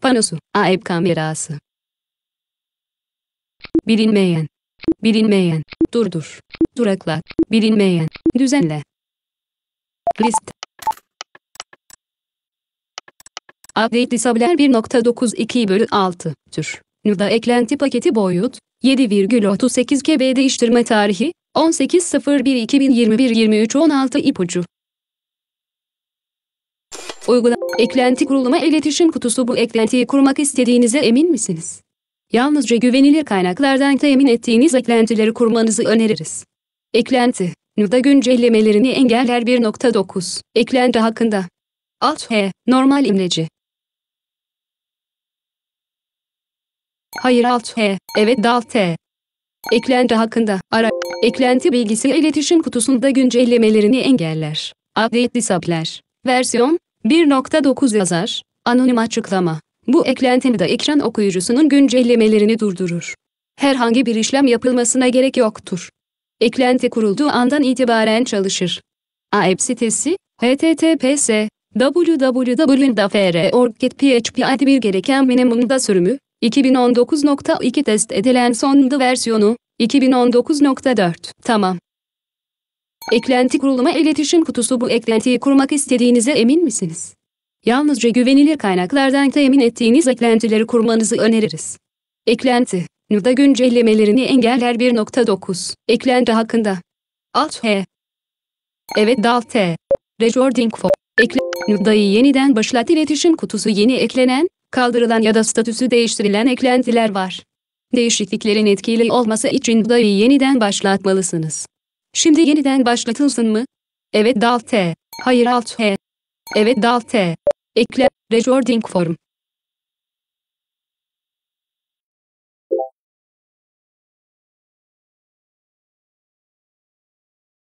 Panosu, AEB kamerası. Bilinmeyen, bilinmeyen, durdur, duraklat, bilinmeyen, düzenle. List. Update Disabler 1.92 bölü 6, tür. Nuda eklenti paketi boyut, 7,38 KB değiştirme tarihi, 18012021 23:16 16 ipucu. Uygula eklenti kuruluma iletişim kutusu bu eklentiyi kurmak istediğinize emin misiniz? Yalnızca güvenilir kaynaklardan temin ettiğiniz eklentileri kurmanızı öneririz. Eklenti NUDA güncellemelerini engeller 1.9 Eklenti hakkında Alt H normal imleci Hayır alt H evet dalt T Eklenti hakkında ara Eklenti bilgisi iletişim kutusunda güncellemelerini engeller. Update disapler. Versiyon 1.9 yazar, anonim açıklama. Bu eklentini de ekran okuyucusunun güncellemelerini durdurur. Herhangi bir işlem yapılmasına gerek yoktur. Eklenti kurulduğu andan itibaren çalışır. AEP sitesi, https, www.dafr.org.php ad bir gereken minimumda sürümü, 2019.2 test edilen son versiyonu, 2019.4. Tamam. Eklenti kuruluma iletişim kutusu bu eklentiyi kurmak istediğinize emin misiniz? Yalnızca güvenilir kaynaklardan temin ettiğiniz eklentileri kurmanızı öneririz. Eklenti, NUDA güncellemelerini engeller 1.9. Eklenti hakkında. Alt H. Evet Dalt T. Recording for. Ekle. NUDA'yı yeniden başlat iletişim kutusu yeni eklenen, kaldırılan ya da statüsü değiştirilen eklentiler var. Değişikliklerin etkili olması için NUDA'yı yeniden başlatmalısınız. Şimdi yeniden başlatılsın mı? Evet dal T. E. Hayır alt H. E. Evet dal T. E. Ekle. Recording form.